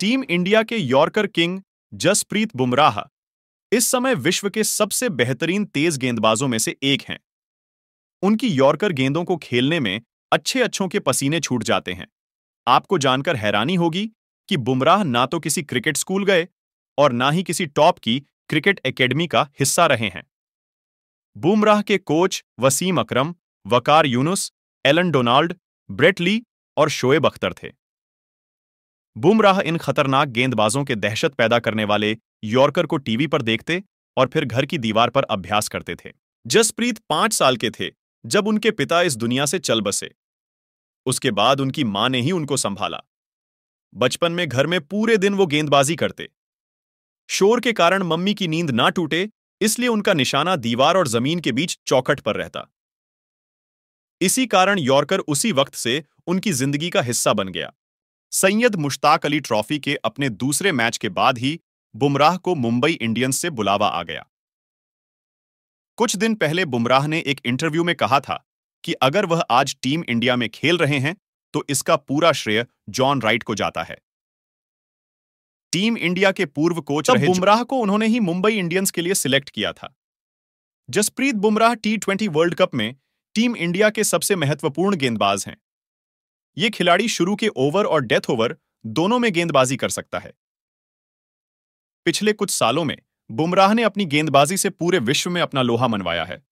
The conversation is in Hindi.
टीम इंडिया के यॉर्कर किंग जसप्रीत बुमराह इस समय विश्व के सबसे बेहतरीन तेज गेंदबाजों में से एक हैं उनकी यॉर्कर गेंदों को खेलने में अच्छे अच्छों के पसीने छूट जाते हैं आपको जानकर हैरानी होगी कि बुमराह ना तो किसी क्रिकेट स्कूल गए और ना ही किसी टॉप की क्रिकेट एकेडमी का हिस्सा रहे हैं बुमराह के coach Wasim Akram Waqar Younis Allan Donald Brett Lee और शोएब अख्तर थे बुमराह इन खतरनाक गेंदबाजों के दहशत पैदा करने वाले यॉर्कर को टीवी पर देखते और फिर घर की दीवार पर अभ्यास करते थे जसप्रीत पांच साल के थे जब उनके पिता इस दुनिया से चल बसे उसके बाद उनकी मां ने ही उनको संभाला बचपन में घर में पूरे दिन वो गेंदबाजी करते शोर के कारण मम्मी की नींद ना टूटे इसलिए उनका निशाना दीवार और जमीन के बीच चौखट पर रहता इसी कारण यॉर्कर उसी वक्त से उनकी जिंदगी का हिस्सा बन गया सैयद मुश्ताक अली ट्रॉफी के अपने दूसरे मैच के बाद ही बुमराह को मुंबई इंडियंस से बुलावा आ गया कुछ दिन पहले बुमराह ने एक इंटरव्यू में कहा था कि अगर वह आज टीम इंडिया में खेल रहे हैं तो इसका पूरा श्रेय जॉन राइट को जाता है टीम इंडिया के पूर्व कोच रहे बुमराह को उन्होंने ही मुंबई इंडियंस के लिए सिलेक्ट किया था Jasprit Bumrah T world cup में टीम इंडिया के सबसे महत्वपूर्ण गेंदबाज हैं ये खिलाड़ी शुरू के ओवर और डेथ ओवर दोनों में गेंदबाजी कर सकता है पिछले कुछ सालों में बुमराह ने अपनी गेंदबाजी से पूरे विश्व में अपना लोहा मनवाया है